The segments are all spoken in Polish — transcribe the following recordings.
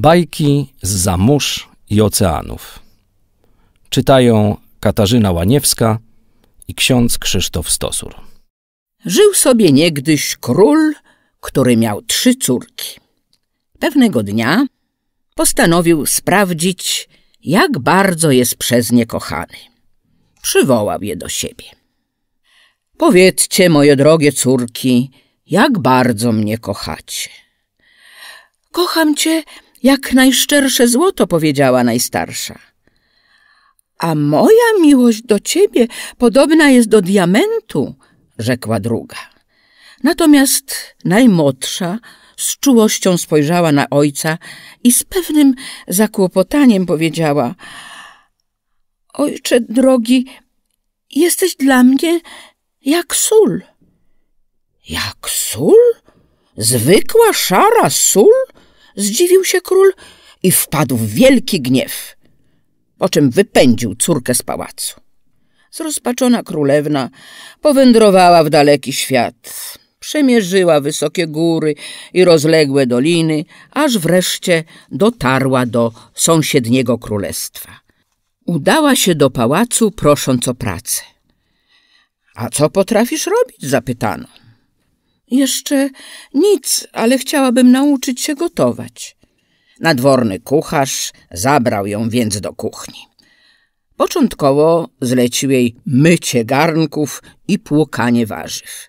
Bajki z zamórz i oceanów. Czytają Katarzyna Łaniewska i ksiądz Krzysztof Stosur. Żył sobie niegdyś król, który miał trzy córki. Pewnego dnia postanowił sprawdzić, jak bardzo jest przez nie kochany. Przywołał je do siebie. Powiedzcie, moje drogie córki, jak bardzo mnie kochacie. Kocham cię jak najszczersze złoto, powiedziała najstarsza. A moja miłość do ciebie podobna jest do diamentu, rzekła druga. Natomiast najmłodsza z czułością spojrzała na ojca i z pewnym zakłopotaniem powiedziała — Ojcze drogi, jesteś dla mnie jak sól. — Jak sól? Zwykła szara sól? Zdziwił się król i wpadł w wielki gniew, po czym wypędził córkę z pałacu. Zrozpaczona królewna powędrowała w daleki świat, przemierzyła wysokie góry i rozległe doliny, aż wreszcie dotarła do sąsiedniego królestwa. Udała się do pałacu, prosząc o pracę. A co potrafisz robić? zapytano. Jeszcze nic, ale chciałabym nauczyć się gotować. Nadworny kucharz zabrał ją więc do kuchni. Początkowo zlecił jej mycie garnków i płukanie warzyw,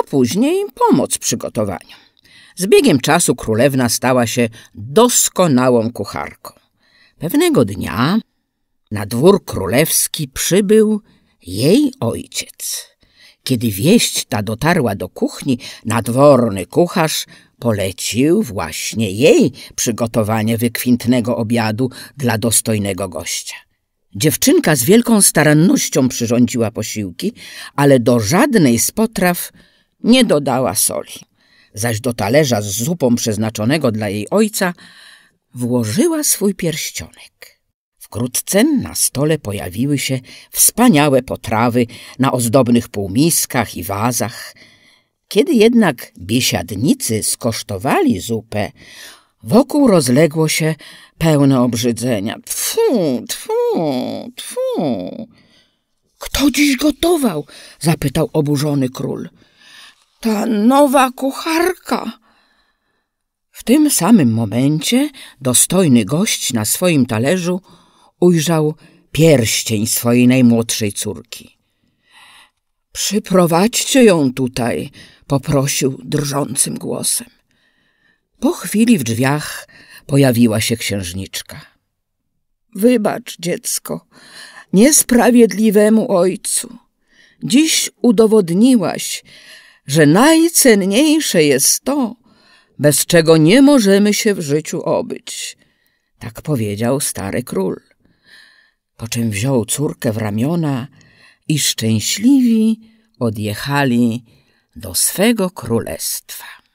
a później pomoc przy gotowaniu. Z biegiem czasu królewna stała się doskonałą kucharką. Pewnego dnia na dwór królewski przybył jej ojciec. Kiedy wieść ta dotarła do kuchni, nadworny kucharz polecił właśnie jej przygotowanie wykwintnego obiadu dla dostojnego gościa. Dziewczynka z wielką starannością przyrządziła posiłki, ale do żadnej z potraw nie dodała soli. Zaś do talerza z zupą przeznaczonego dla jej ojca włożyła swój pierścionek. Wkrótce na stole pojawiły się wspaniałe potrawy na ozdobnych półmiskach i wazach. Kiedy jednak biesiadnicy skosztowali zupę, wokół rozległo się pełne obrzydzenia. Tfu, tfu, tfu. Kto dziś gotował? zapytał oburzony król. Ta nowa kucharka. W tym samym momencie dostojny gość na swoim talerzu ujrzał pierścień swojej najmłodszej córki. Przyprowadźcie ją tutaj, poprosił drżącym głosem. Po chwili w drzwiach pojawiła się księżniczka. Wybacz, dziecko, niesprawiedliwemu ojcu. Dziś udowodniłaś, że najcenniejsze jest to, bez czego nie możemy się w życiu obyć. Tak powiedział stary król po czym wziął córkę w ramiona i szczęśliwi odjechali do swego królestwa.